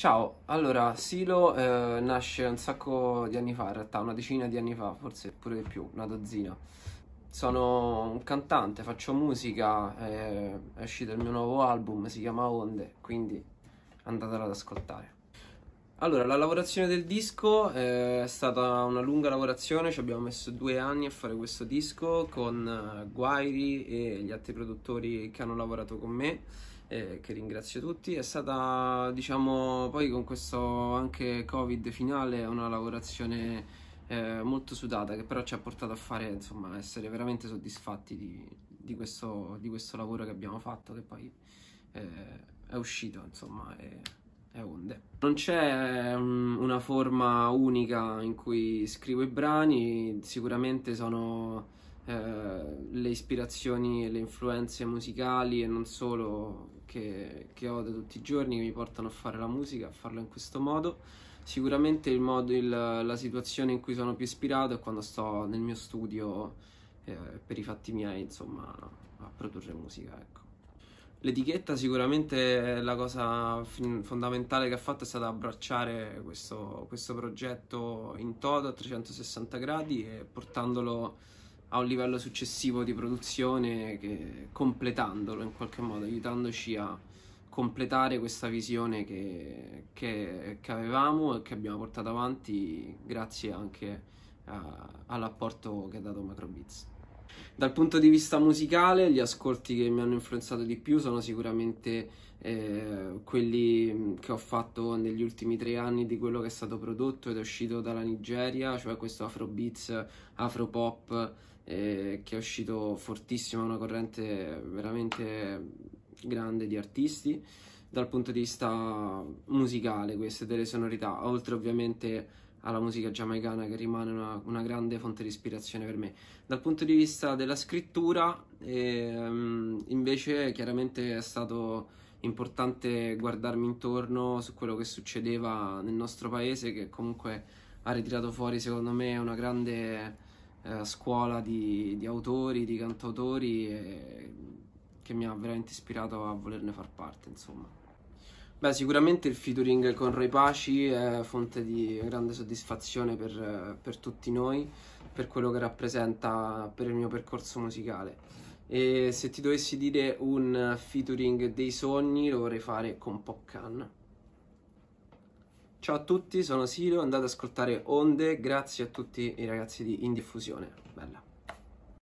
Ciao, allora Silo eh, nasce un sacco di anni fa, in realtà una decina di anni fa, forse pure di più, una dozzina. Sono un cantante, faccio musica, eh, è uscito il mio nuovo album, si chiama Onde, quindi andatela ad ascoltare. Allora, la lavorazione del disco eh, è stata una lunga lavorazione, ci abbiamo messo due anni a fare questo disco con eh, Guairi e gli altri produttori che hanno lavorato con me eh, che ringrazio tutti. È stata, diciamo, poi con questo anche Covid finale, una lavorazione eh, molto sudata che però ci ha portato a fare, insomma, essere veramente soddisfatti di, di, questo, di questo, lavoro che abbiamo fatto, che poi eh, è uscito, insomma, è, onde. Non c'è um, una forma unica in cui scrivo i brani, sicuramente sono eh, le ispirazioni e le influenze musicali e non solo che, che, ho da tutti i giorni che mi portano a fare la musica, a farlo in questo modo. Sicuramente il modo, il, la situazione in cui sono più ispirato è quando sto nel mio studio eh, per i fatti miei, insomma, a produrre musica, ecco. L'etichetta sicuramente la cosa fondamentale che ha fatto è stata abbracciare questo, questo progetto in toto a 360 gradi e portandolo a un livello successivo di produzione, che, completandolo in qualche modo, aiutandoci a completare questa visione che, che, che avevamo e che abbiamo portato avanti grazie anche all'apporto che ha dato Macrobeats. Dal punto di vista musicale, gli ascolti che mi hanno influenzato di più sono sicuramente eh, quelli mm, che ho fatto negli ultimi tre anni di quello che è stato prodotto ed è uscito dalla Nigeria, cioè questo Afrobeats, Afropop, eh, che è uscito fortissimo, una corrente veramente grande di artisti, dal punto di vista musicale queste, delle sonorità, oltre ovviamente alla musica giamaicana che rimane una, una grande fonte di ispirazione per me. Dal punto di vista della scrittura, ehm, invece chiaramente è stato importante guardarmi intorno su quello che succedeva nel nostro paese che comunque ha ritirato fuori secondo me una grande eh, scuola di, di, autori, di cantautori e, che mi ha veramente ispirato a volerne far parte insomma. Beh, sicuramente il featuring con Roy Paci è fonte di grande soddisfazione per, per tutti noi, per quello che rappresenta per il mio percorso musicale. E se ti dovessi dire un featuring dei sogni, lo vorrei fare con Popcan. Ciao a tutti, sono Silo, andate ad ascoltare Onde, grazie a tutti i ragazzi di Indiffusione. Bella.